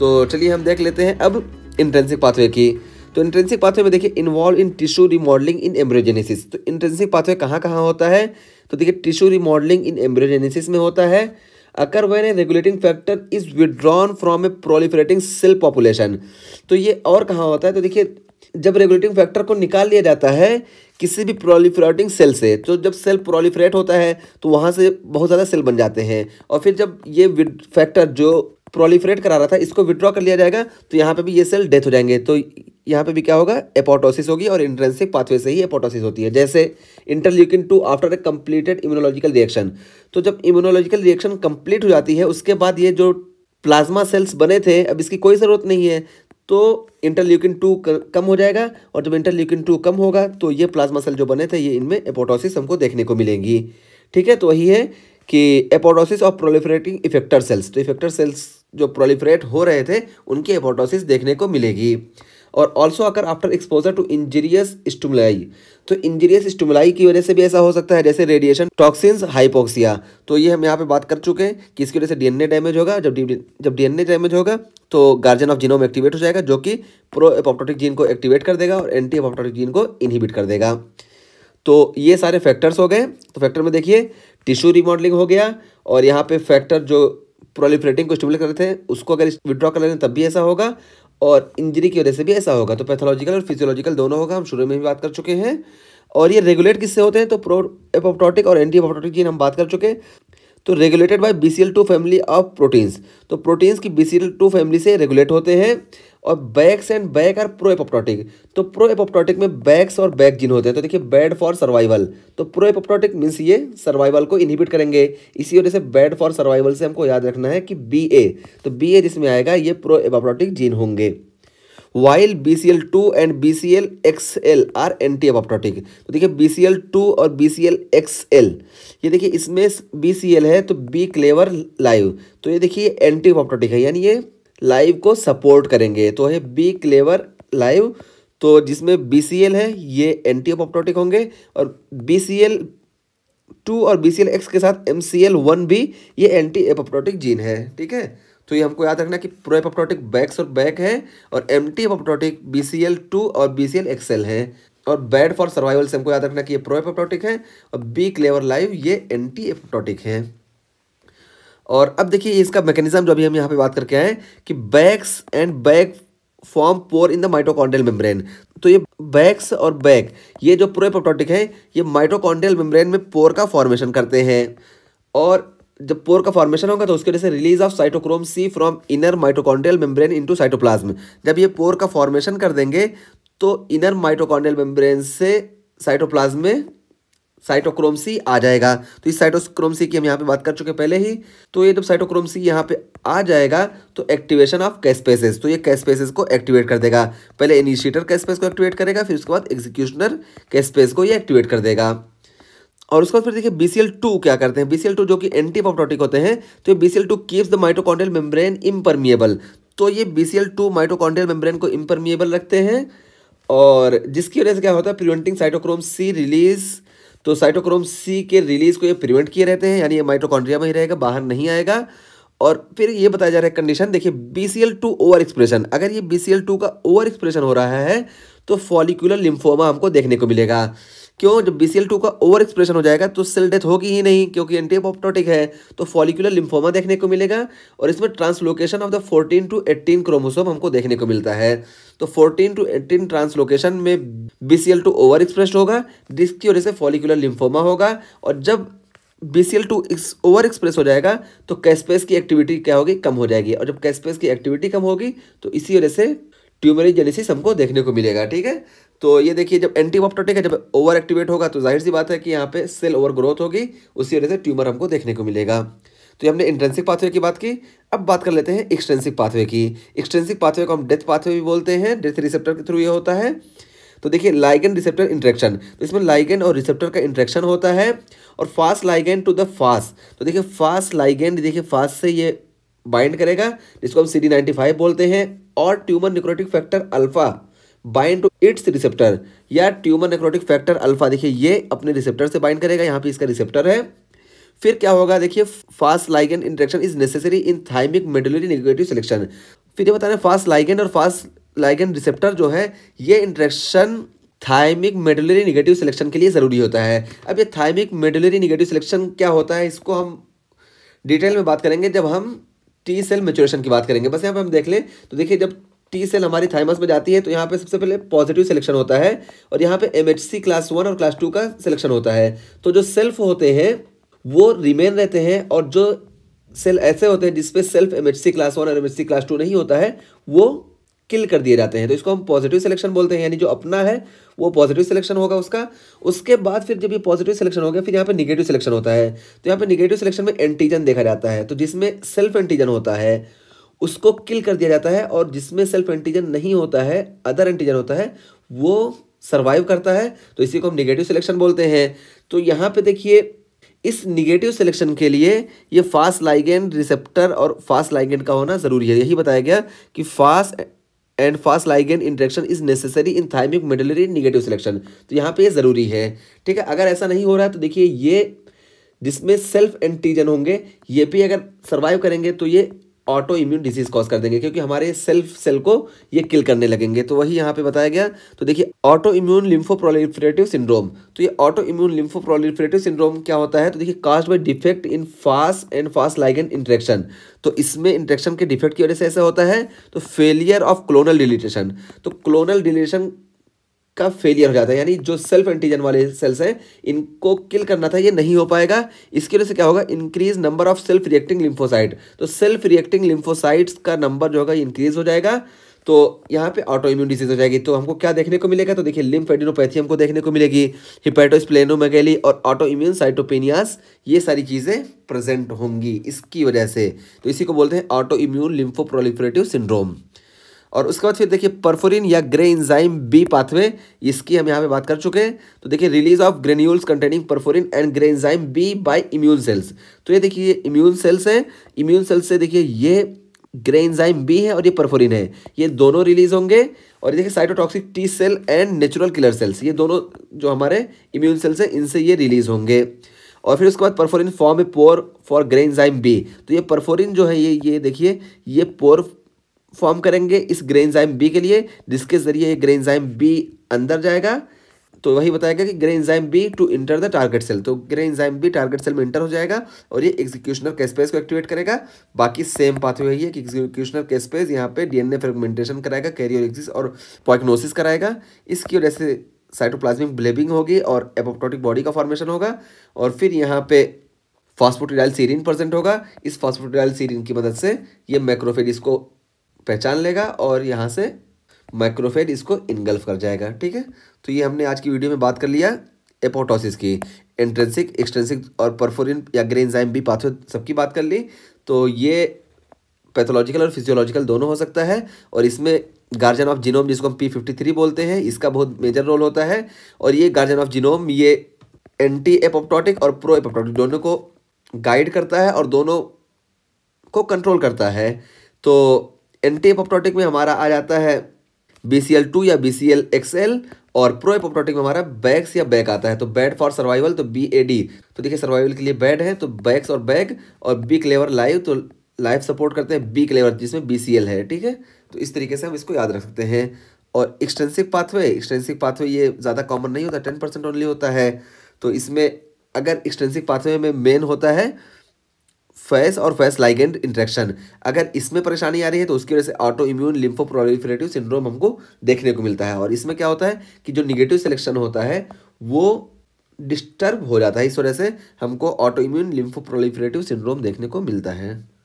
तो चलिए हम देख लेते हैं अब इंट्रेंसिक पाथवे की तो इंट्रेंसिक पाथवे में देखिए involve in tissue remodeling in embryogenesis तो इंट्रेंसिक पाथवे कहाँ कहाँ होता है तो देखिए टिश्यू रिमॉडलिंग इन एम्ब्रियोजेनेसिस में होता है occur when a regulating factor is withdrawn from a proliferating cell population तो ये और कहाँ होता है तो देखिए जब रेगुलेटिंग फैक्टर को निकाल लिया जाता है किसी भी प्रोलीफ्रेटिंग सेल से तो जब सेल प्रोलीफ्रेट होता है तो वहाँ से बहुत ज़्यादा सेल बन जाते हैं और फिर जब ये फैक्टर जो प्रोलीफ्रेट करा रहा था इसको विड्रॉ कर लिया जाएगा तो यहाँ पे भी ये सेल डेथ हो जाएंगे तो यहाँ पे भी क्या होगा एपोटोसिस होगी और इंट्रेंसिक पाथवे से ही एपोटोसिस होती है जैसे interleukin two after a completed immunological reaction तो जब इम्यूनोलॉजिकल रिएक्शन कंप्लीट हो जाती है उसके बाद ये जो प्लाज्मा सेल्स बने थे अब इसकी कोई ज़रूरत नहीं है तो इंटरल्यूकिन टू कम हो जाएगा और जब इंटरल्यूकिन टू कम होगा तो ये प्लाज्मा सेल जो बने थे ये इनमें एपोटोसिस हमको देखने को मिलेंगी ठीक है तो वही है कि apoptosis of proliferating effector cells तो इफेक्टर सेल्स जो प्रोलिफरेट हो रहे थे उनकी एपोटोसिस देखने को मिलेगी और ऑल्सो अगर after exposure to injurious stimuli तो इंजीरियस स्टूमलाई की वजह से भी ऐसा हो सकता है जैसे रेडिएशन टॉक्सिन्स हाइपोक्सिया तो ये हम यहाँ पे बात कर चुके हैं कि इसकी वजह से डीएनए डैमेज होगा जब डी जब डीएनए डैमेज होगा तो गार्जियन ऑफ जीनोम एक्टिवेट हो जाएगा जो कि प्रो एपोप्टोटिक जीन को एक्टिवेट कर देगा और एंटी एपोप्टोटिक जीन को इनहिबिट कर देगा तो ये सारे फैक्टर्स हो गए तो फैक्टर में देखिए टिश्यू रिमॉडलिंग हो गया और यहाँ पे फैक्टर जो प्रोलिफ्रेटिंग को स्टिमुलेट कर रहे थे उसको अगर विड्रॉ कर लेते हैं तब भी ऐसा होगा और इंजरी की वजह से भी ऐसा होगा तो पैथोलॉजिकल और फिजियोलॉजिकल दोनों होगा हम शुरू में भी बात कर चुके हैं और ये रेगुलेट किससे होते हैं तो प्रो एपोप्टोटिक और एंटी एपोप्टोटिक जीन हम बात कर चुके हैं तो regulated by B C L two family of proteins तो प्रोटीन्स की B C L two family से रेगुलेट होते हैं और Bax and Bak are pro apoptotic तो प्रो एपोप्टोटिक में बैक्स और बैग जिन होते हैं तो देखिए बैड फॉर सर्वाइवल तो प्रो एपोप्टोटिक मीन्स ये सर्वाइवल को इनहिबिट करेंगे इसी वजह से बैड फॉर सर्वाइवल से हमको याद रखना है कि बी ए तो बी ए जिसमें आएगा ये प्रो एपोप्टोटिक जीन होंगे while B C L two and B C L X L are anti apoptotic तो देखिए बी सी एल टू और B C L X L ये देखिए इसमें बी सी एल है तो बी क्लेवर लाइव तो ये देखिए एंटी एपोप्टोटिक है यानी ये लाइव को सपोर्ट करेंगे तो है बी क्लेवर लाइव तो जिसमें बी सी एल है ये एंटी अपोप्टोटिक होंगे और बी सी एल टू और बी सी एल एक्स के साथ एम सी एल वन भी ये एंटी एपोप्टोटिक जीन है ठीक है तो ये हमको याद रखना कि प्रो एपोप्टोटिक बैक्स और बैक है और anti apoptotic B C L two और बी सी एल एक्सएल है और बैड फॉर सर्वाइवल से हमको याद रखना कि ये प्रो एपोप्टोटिक है और बी क्लेवर लाइव ये एंटी एपोप्टोटिक है और अब देखिए इसका मैकेनिज्म जो अभी हम यहाँ पे बात करके आए कि Bax and Bak form pore in the mitochondrial membrane तो ये बैक्स और बैक ये जो पूरे है ये माइटोकॉन्ड्रियल मेम्ब्रेन में पोर का फॉर्मेशन करते हैं और जब पोर का फॉर्मेशन होगा तो उसके वजह से release of cytochrome C from inner mitochondrial membrane into cytoplasm जब ये पोर का फॉर्मेशन कर देंगे तो इनर माइटोकॉन्ड्रियल मेम्ब्रेन से साइटोप्लाज्म में साइटोक्रोम सी आ जाएगा तो इस साइटोक्रोम सी की हम यहाँ पे बात कर चुके पहले ही तो ये जब साइटोक्रोम सी यहाँ पे आ जाएगा तो एक्टिवेशन ऑफ कैसपेसेस तो ये कैसपेसेस को एक्टिवेट कर देगा पहले इनिशिएटर कैसपेस को एक्टिवेट करेगा फिर उसके बाद एग्जीक्यूशनर कैसपेस को ये एक्टिवेट कर देगा और उसके बाद फिर देखिए बी क्या करते हैं बी जो कि एंटी होते हैं तो ये B two keeps the mitochondrial membrane impermeable तो ये B C L two mitochondrial membrane को इम्परमिएबल रखते हैं और जिसकी वजह से क्या होता है प्रिवेंटिंग साइटोक्रोम सी रिलीज़ तो साइटोक्रोम सी के रिलीज को ये प्रिवेंट किए रहते हैं यानी ये माइटोकॉन्ड्रिया में ही रहेगा बाहर नहीं आएगा और फिर ये बताया जा रहा है कंडीशन देखिए B C L two over expression अगर ये बी सी एल टू का ओवर एक्सप्रेशन हो रहा है तो फॉलिकुलर लिम्फोमा हमको देखने को मिलेगा क्यों जब बी का ओवर एक्सप्रेशन हो जाएगा तो सेल डेथ होगी ही नहीं क्योंकि एंटीपोप्टोटिक है तो फॉलिकुलर लिम्फोमा देखने को मिलेगा और इसमें translocation of the fourteen to eighteen chromosome हमको देखने को मिलता है तो फोर्टीन टू एट्टीन ट्रांसलोकेशन में बी टू ओवर एक्सप्रेस होगा जिसकी वजह से फॉलिकुलर लिम्फोमा होगा और जब B C L two over express हो जाएगा तो कैसपेस की एक्टिविटी क्या होगी कम हो जाएगी और जब कैसपेस की एक्टिविटी कम होगी तो इसी वजह से ट्यूमरी जेनेसिस हमको देखने को मिलेगा ठीक है तो ये देखिए जब एंटीबायोटिक है जब ओवर एक्टिवेट होगा तो जाहिर सी बात है कि यहाँ पे सेल ओवर ग्रोथ होगी उसी वजह से ट्यूमर हमको देखने को मिलेगा तो ये हमने इंटेंसिक पाथवे की बात की अब बात कर लेते हैं एक्सटेंसिक पाथवे की एक्सटेंसिक पाथवे को हम डेथ पाथवे भी बोलते हैं डेथ रिसेप्टर के थ्रू ये होता है तो देखिए लाइगन रिसेप्टर इंट्रेक्शन तो इसमें लाइगन और रिसेप्टर का इंट्रेक्शन होता है और Fas ligand to the Fas तो देखिए फास्ट लाइगन देखिए फास्ट से ये बाइंड करेगा जिसको हम सी डी नाइन्टी फाइव बोलते हैं और tumour necrotic factor alpha bind to its receptor या ट्यूमर नेक्रोटिक फैक्टर अल्फा देखिए ये अपने रिसेप्टर से बाइंड करेगा यहाँ पे इसका रिसेप्टर है फिर क्या होगा देखिए Fas ligand interaction is necessary in thymic medullary negative selection फिर ये बता रहे फास्ट लाइगन और फास्ट लाइगन रिसेप्टर जो है ये interaction thymic medullary negative selection के लिए ज़रूरी होता है अब ये थाइमिक मेडुलरी निगेटिव सिलेक्शन क्या होता है इसको हम डिटेल में बात करेंगे जब हम टी सेल मेचोरेशन की बात करेंगे बस यहाँ पर हम देख लें तो देखिए जब टी सेल हमारी थाइमस में जाती है तो यहाँ पे सबसे पहले पॉजिटिव सिलेक्शन होता है और यहाँ पे एम क्लास वन और क्लास टू का सिलेक्शन होता है तो जो सेल्फ होते हैं वो रिमेन रहते हैं और जो सेल ऐसे होते हैं जिसपे सेल्फ एम क्लास वन और एम क्लास टू नहीं होता है वो किल कर दिए जाते हैं तो इसको हम पॉजिटिव सिलेक्शन बोलते हैं यानी जो अपना है वो पॉजिटिव सिलेक्शन होगा उसका उसके बाद फिर जब ये पॉजिटिव सिलेक्शन हो गया फिर यहाँ पे निगेटिव सिलेक्शन होता है तो यहाँ पे निगेटिव सिलेक्शन में एंटीजन देखा जाता है तो जिसमें सेल्फ एंटीजन होता है उसको किल कर दिया जाता है और जिसमें सेल्फ एंटीजन नहीं होता है अदर एंटीजन होता है वो सर्वाइव करता है तो इसी को हम निगेटिव सिलेक्शन बोलते हैं तो यहाँ पे देखिए इस निगेटिव सिलेक्शन के लिए ये फास्ट लाइगेंड रिसेप्टर और फास्ट लाइगेंड का होना ज़रूरी है यही बताया गया कि Fas and Fas ligand interaction is necessary in thymic medullary negative selection तो यहाँ पर ये ज़रूरी है ठीक है अगर ऐसा नहीं हो रहा है तो देखिए ये जिसमें सेल्फ एंटीजन होंगे ये भी अगर सर्वाइव करेंगे तो ये ऑटो इम्यून डिजीज कॉज कर देंगे क्योंकि हमारे सेल्फ सेल को ये किल करने लगेंगे तो वही यहाँ पे बताया गया तो देखिए ऑटो इम्यून लिम्फोप्रोलिफरेटिव सिंड्रोम तो ये ऑटो इम्यून लिम्फोप्रोलिफरेटिव सिंड्रोम क्या होता है तो देखिए caused by defect in Fas and Fas ligand interaction तो इसमें इंट्रेक्शन के डिफेक्ट की वजह से ऐसा होता है तो फेलियर ऑफ क्लोनल डिलीटेशन तो क्लोनल डिलीटेशन का फेलियर हो जाता है यानी जो सेल्फ एंटीजन वाले सेल्स हैं इनको किल करना था ये नहीं हो पाएगा इसकी वजह से क्या होगा increase number of self reacting lymphocyte तो सेल्फ रिएक्टिंग लिम्फोसाइट्स का नंबर जो होगा इंक्रीज हो जाएगा तो यहाँ पे ऑटो इम्यून डिजीज हो जाएगी तो हमको क्या देखने को मिलेगा तो देखिए लिम्फ एडिनोपैथी हमको देखने को मिलेगी हिपेटोस्प्लेनोमेगेली और ऑटो इम्यून साइटोपेनियास ये सारी चीज़ें प्रेजेंट होंगी इसकी वजह से तो इसी को बोलते हैं ऑटो इम्यून लिम्फोप्रोलिफरेटिव सिंड्रोम और उसके बाद फिर देखिए परफोरिन या ग्रे इंजाइम बी पाथवे इसकी हम यहाँ पे बात कर चुके हैं तो देखिए release of granules containing perforin and granzyme B by immune cells तो ये देखिए इम्यून सेल्स है इम्यून सेल्स से देखिए ये ग्रे इंजाइम बी है और ये परफोरिन है ये दोनों रिलीज होंगे और ये देखिए cytotoxic T cell and natural killer cells ये दोनों जो हमारे इम्यून सेल्स हैं इनसे ये रिलीज होंगे और फिर उसके बाद perforin form a pore for granzyme B तो ये परफोरिन जो है ये ये देखिए ये पोर फॉर्म करेंगे इस ग्रेनजाइम बी के लिए जिसके ज़रिए ग्रेनजाइम बी अंदर जाएगा तो वही बताएगा कि granzyme B to enter the target cell तो ग्रेनजाइम बी टारगेट सेल में इंटर हो जाएगा और ये एग्जीक्यूशनर कैसपेस को एक्टिवेट करेगा बाकी सेम पाथ वही है कि एग्जीक्यूशनर कैसपेस यहाँ पे डीएनए फ्रेगमेंटेशन कराएगा कैरियर एक्सिस और पॉइग्नोसिस कराएगा इसकी वजह से साइटोप्लाज्मिक ब्लेबिंग होगी और एपोप्टोटिक बॉडी का फॉर्मेशन होगा और फिर यहाँ पे फास्फोटिडाइल सीरिन प्रेजेंट होगा इस फास्फोटिडाइल सीरिन की मदद से ये मैक्रोफेड इसको पहचान लेगा और यहाँ से माइक्रोफेड इसको इनगल्फ कर जाएगा ठीक है तो ये हमने आज की वीडियो में बात कर लिया एपोटोसिस की इंट्रेंसिक एक्सट्रेंसिक और परफोरिन या ग्रेनजाइम भी पाथवे सबकी बात कर ली तो ये पैथोलॉजिकल और फिजियोलॉजिकल दोनों हो सकता है और इसमें गार्जियन ऑफ जीनोम जिसको हम पी फिफ्टी थ्री बोलते हैं इसका बहुत मेजर रोल होता है और ये गार्जियन ऑफ जीनोम ये एंटी एपोप्टोटिक और प्रो एपोप्टोटिक दोनों को गाइड करता है और दोनों को कंट्रोल करता है तो एंटी एपोप्टोटिक में हमारा आ जाता है बी सी एल टू या B C L X L और प्रो एपोप्टोटिक में हमारा बैग्स या बैग आता है तो बैड फॉर सर्वाइवल तो बी ए डी तो देखिए सर्वाइवल के लिए बैड है तो बैग्स और बैग और बी क्लेवर लाइव तो लाइफ सपोर्ट करते हैं बी क्लेवर जिसमें बी सी एल है ठीक है तो इस तरीके से हम इसको याद रख सकते हैं और एक्सटेंसिव पाथवे एक्सटेंसिव पाथवे ये ज़्यादा कॉमन नहीं होता टेन परसेंट ओनली होता है तो इसमें अगर एक्सटेंसिव पाथवे में मेन होता है फैस और फैस लाइगेंड इंट्रेक्शन अगर इसमें परेशानी आ रही है तो उसकी वजह से ऑटो इम्यून लिम्फोप्रोलिफरेटिव सिंड्रोम हमको देखने को मिलता है और इसमें क्या होता है कि जो निगेटिव सिलेक्शन होता है वो डिस्टर्ब हो जाता है इस वजह से हमको ऑटो इम्यून लिम्फोप्रोलिफरेटिव सिंड्रोम देखने को मिलता है